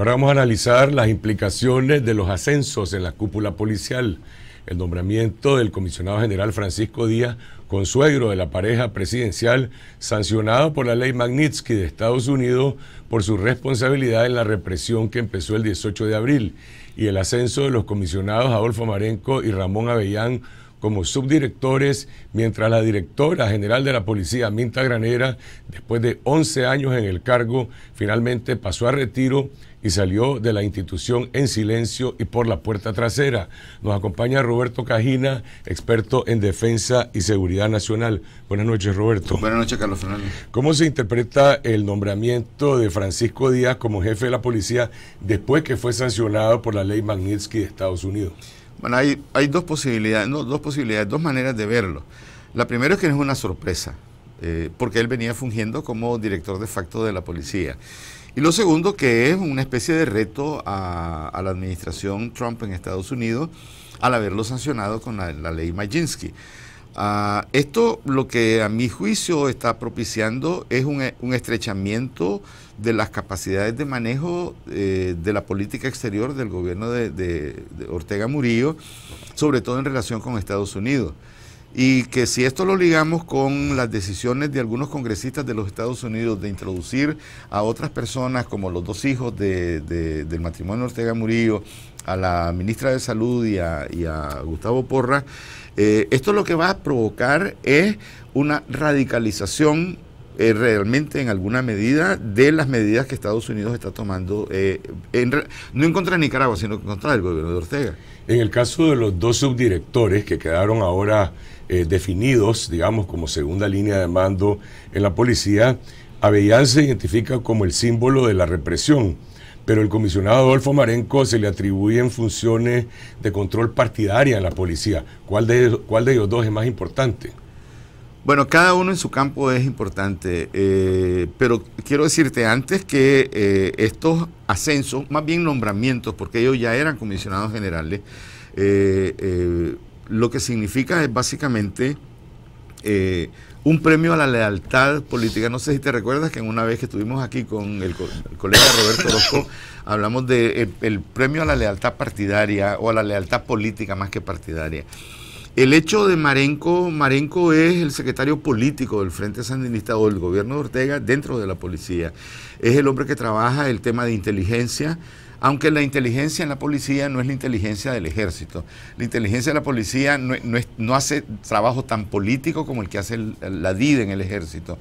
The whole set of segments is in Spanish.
Ahora vamos a analizar las implicaciones de los ascensos en la cúpula policial. El nombramiento del comisionado general Francisco Díaz, consuegro de la pareja presidencial, sancionado por la ley Magnitsky de Estados Unidos por su responsabilidad en la represión que empezó el 18 de abril, y el ascenso de los comisionados Adolfo Marenco y Ramón Avellán como subdirectores, mientras la directora general de la policía, Minta Granera, después de 11 años en el cargo, finalmente pasó a retiro y salió de la institución en silencio y por la puerta trasera. Nos acompaña Roberto Cajina, experto en defensa y seguridad nacional. Buenas noches, Roberto. Buenas noches, Carlos Fernández. ¿Cómo se interpreta el nombramiento de Francisco Díaz como jefe de la policía después que fue sancionado por la ley Magnitsky de Estados Unidos? Bueno, hay, dos posibilidades, no, dos posibilidades, dos maneras de verlo. La primera es que no es una sorpresa. Eh, porque él venía fungiendo como director de facto de la policía. Y lo segundo, que es una especie de reto a, la administración Trump en Estados Unidos al haberlo sancionado con la, ley Majinsky. Ah, esto lo que a mi juicio está propiciando es un, estrechamiento de las capacidades de manejo eh, de la política exterior del gobierno de Ortega Murillo, sobre todo en relación con Estados Unidos y que si esto lo ligamos con las decisiones de algunos congresistas de los Estados Unidos de introducir a otras personas como los dos hijos del matrimonio Ortega Murillo, a la ministra de Salud y a, Gustavo Porra, eh, esto lo que va a provocar es una radicalización eh, realmente en alguna medida de las medidas que Estados Unidos está tomando, eh, no en contra de Nicaragua, sino en contra del gobierno de Ortega. En el caso de los dos subdirectores que quedaron ahora eh, definidos, digamos, como segunda línea de mando en la policía, Avellán se identifica como el símbolo de la represión pero el comisionado Adolfo Marenco se le atribuyen funciones de control partidaria en la policía. ¿Cuál de, ¿Cuál de ellos dos es más importante? Bueno, cada uno en su campo es importante, eh, pero quiero decirte antes que eh, estos ascensos, más bien nombramientos, porque ellos ya eran comisionados generales, eh, lo que significa es básicamente un premio a la lealtad política. No sé si te recuerdas que en una vez que estuvimos aquí con el, colega Roberto Rosco, hablamos del de, el premio a la lealtad partidaria o a la lealtad política más que partidaria. El hecho de Marenco, Marenco es el secretario político del Frente Sandinista o del gobierno de Ortega dentro de la policía. Es el hombre que trabaja el tema de inteligencia, aunque la inteligencia en la policía no es la inteligencia del ejército. La inteligencia de la policía no, hace trabajo tan político como el que hace la DID en el ejército.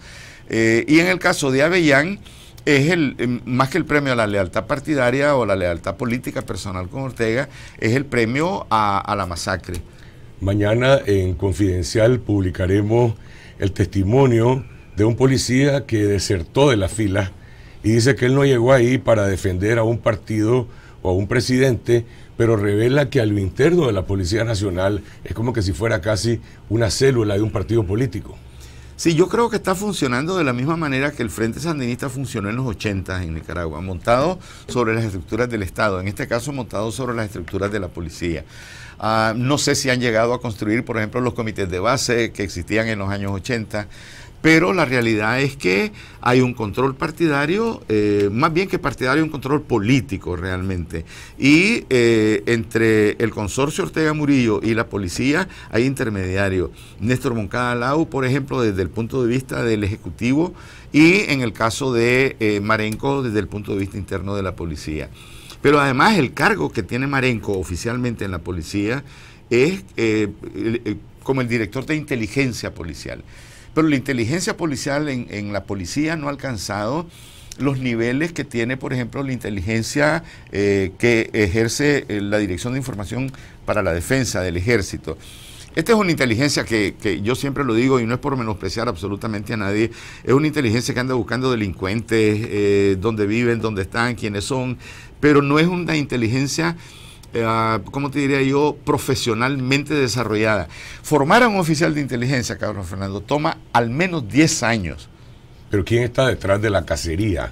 Eh, y en el caso de Avellán, es el, eh, más que el premio a la lealtad partidaria o la lealtad política personal con Ortega, es el premio a la masacre. Mañana en Confidencial publicaremos el testimonio de un policía que desertó de la fila y dice que él no llegó ahí para defender a un partido o a un presidente, pero revela que a lo interno de la Policía Nacional es como que si fuera casi una célula de un partido político. Sí, yo creo que está funcionando de la misma manera que el Frente Sandinista funcionó en los 80 en Nicaragua, montado sobre las estructuras del Estado, en este caso montado sobre las estructuras de la policía. Ah, no sé si han llegado a construir, por ejemplo, los comités de base que existían en los años 80 pero la realidad es que hay un control partidario, eh, más bien que partidario, un control político realmente. Y eh, entre el consorcio Ortega Murillo y la policía hay intermediarios. Néstor Moncada Lau, por ejemplo, desde el punto de vista del Ejecutivo y en el caso de eh, Marenco desde el punto de vista interno de la policía. Pero además el cargo que tiene Marenco oficialmente en la policía es como el director de inteligencia policial. Pero la inteligencia policial en, en la policía no ha alcanzado los niveles que tiene, por ejemplo, la inteligencia eh, que ejerce eh, la Dirección de Información para la Defensa del Ejército. Esta es una inteligencia que, que, yo siempre lo digo y no es por menospreciar absolutamente a nadie, es una inteligencia que anda buscando delincuentes, eh, dónde viven, dónde están, quiénes son, pero no es una inteligencia eh, ah, ¿cómo te diría yo?, profesionalmente desarrollada. Formar a un oficial de inteligencia, Carlos Fernando, toma al menos 10 años. Pero ¿quién está detrás de la cacería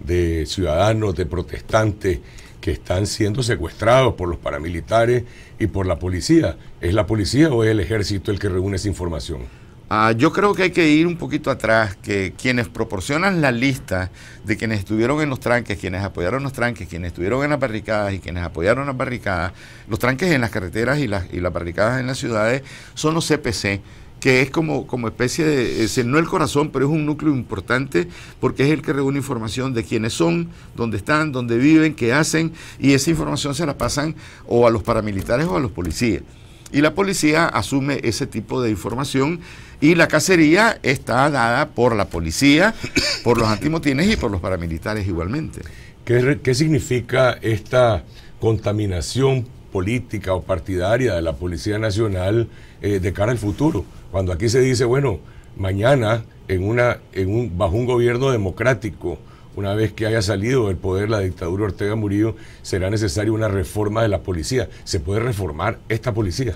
de ciudadanos, de protestantes que están siendo secuestrados por los paramilitares y por la policía? ¿Es la policía o es el ejército el que reúne esa información? Ah, yo creo que hay que ir un poquito atrás, que quienes proporcionan la lista de quienes estuvieron en los tranques, quienes apoyaron los tranques, quienes estuvieron en las barricadas y quienes apoyaron las barricadas, los tranques en las carreteras y las, y las barricadas en las ciudades, son los CPC que es como, como especie de, no el corazón, pero es un núcleo importante porque es el que reúne información de quiénes son, dónde están, dónde viven, qué hacen, y esa información se la pasan o a los paramilitares o a los policías. Y la policía asume ese tipo de información y la cacería está dada por la policía, por los antimotines y por los paramilitares igualmente. ¿Qué, significa esta contaminación política o partidaria de la Policía Nacional eh, de cara al futuro? Cuando aquí se dice, bueno, mañana en una, en un, bajo un gobierno democrático, una vez que haya salido del poder la dictadura Ortega Murillo, será necesaria una reforma de la policía. ¿Se puede reformar esta policía?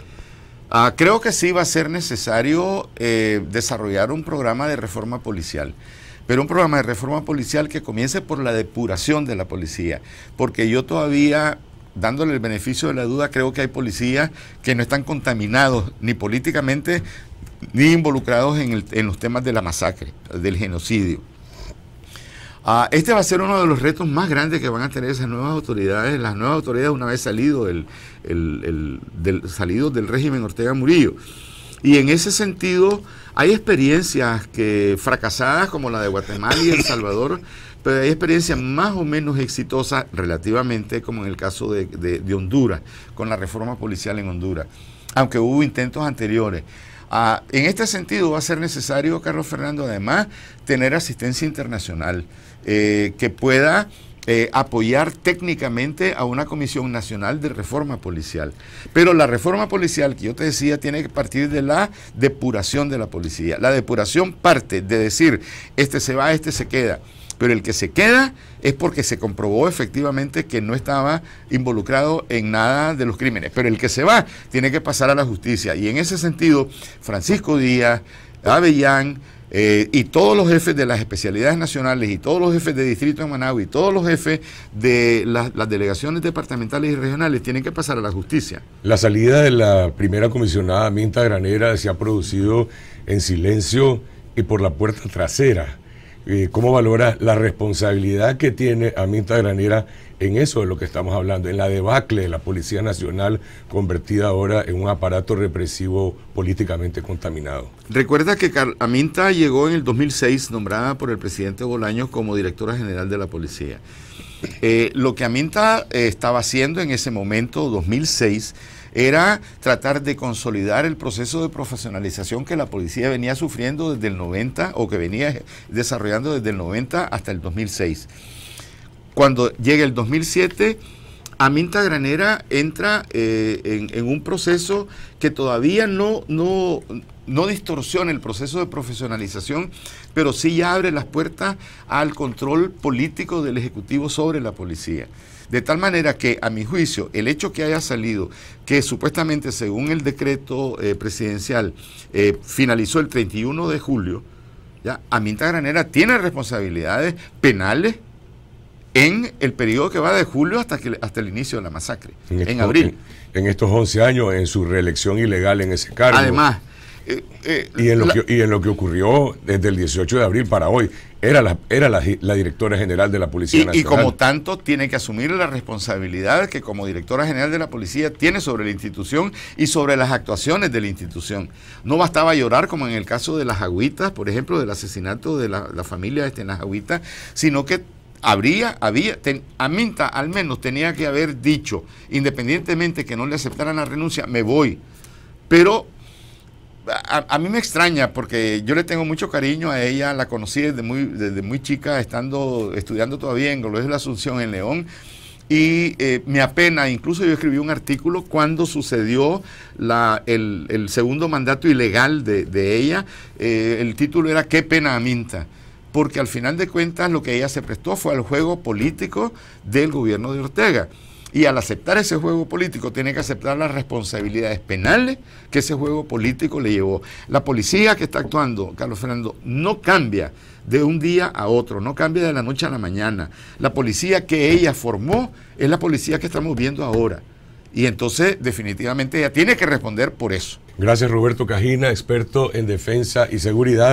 Ah, creo que sí va a ser necesario eh, desarrollar un programa de reforma policial pero un programa de reforma policial que comience por la depuración de la policía, porque yo todavía, dándole el beneficio de la duda, creo que hay policías que no están contaminados ni políticamente ni involucrados en los temas de la masacre, del genocidio. Ah, este va a ser uno de los retos más grandes que van a tener esas nuevas autoridades, las nuevas autoridades una vez salido del, régimen Ortega Murillo. Y en ese sentido, hay experiencias que fracasadas como la de Guatemala y El Salvador, pero hay experiencias más o menos exitosas relativamente, como en el caso de Honduras, con la reforma policial en Honduras, aunque hubo intentos anteriores. Ah, en este sentido va a ser necesario, Carlos Fernando, además, tener asistencia internacional eh, que pueda eh, apoyar técnicamente a una Comisión Nacional de Reforma Policial. Pero la reforma policial que yo te decía tiene que partir de la depuración de la policía. La depuración parte de decir, este se va, este se queda pero el que se queda es porque se comprobó efectivamente que no estaba involucrado en nada de los crímenes, pero el que se va tiene que pasar a la justicia. Y en ese sentido, Francisco Díaz, Avellán, eh, y todos los jefes de las especialidades nacionales y todos los jefes de distrito en Managua y todos los jefes de las, delegaciones departamentales y regionales tienen que pasar a la justicia. La salida de la primera comisionada Minta Granera se ha producido en silencio y por la puerta trasera. Eh, ¿cómo valora la responsabilidad que tiene Aminta Granera en eso de lo que estamos hablando, en la debacle de la Policía Nacional convertida ahora en un aparato represivo políticamente contaminado? Recuerda que Aminta llegó en el 2006 nombrada por el presidente Bolaños como directora general de la Policía. Eh, lo que Aminta eh, estaba haciendo en ese momento, 2006, era tratar de consolidar el proceso de profesionalización que la policía venía sufriendo desde el 90 o que venía desarrollando desde el 90 hasta el 2006. Cuando llega el 2007, Aminta Granera entra eh, en, un proceso que todavía no, no distorsiona el proceso de profesionalización, pero sí ya abre las puertas al control político del Ejecutivo sobre la policía. De tal manera que, a mi juicio, el hecho que haya salido, que supuestamente según el decreto eh, presidencial eh, finalizó el 31 de julio, ¿ya? Aminta Granera tiene responsabilidades penales en el periodo que va de julio hasta, que, hasta el inicio de la masacre, en, abril. En, en, estos 11 años, en su reelección ilegal en ese cargo. Además, eh, eh, y, en lo que, y en lo que ocurrió desde el 18 de abril para hoy, era la, era la, directora general de la Policía y, Nacional. Y como tanto, tiene que asumir la responsabilidad que como directora general de la Policía tiene sobre la institución y sobre las actuaciones de la institución. No bastaba llorar como en el caso de las agüitas, por ejemplo, del asesinato de la, la familia de este, en las agüitas, sino que habría, había, a Minta al menos tenía que haber dicho, independientemente que no le aceptaran la renuncia, me voy. Pero a, mí me extraña porque yo le tengo mucho cariño a ella, la conocí desde muy, desde muy chica, estando estudiando todavía en Golores de la Asunción en León. Y eh, me apena, incluso yo escribí un artículo cuando sucedió el, segundo mandato ilegal de, ella. Eh, el título era Qué pena Minta porque al final de cuentas lo que ella se prestó fue al juego político del gobierno de Ortega. Y al aceptar ese juego político, tiene que aceptar las responsabilidades penales que ese juego político le llevó. La policía que está actuando, Carlos Fernando, no cambia de un día a otro, no cambia de la noche a la mañana. La policía que ella formó es la policía que estamos viendo ahora. Y entonces, definitivamente, ella tiene que responder por eso. Gracias, Roberto Cajina, experto en defensa y seguridad.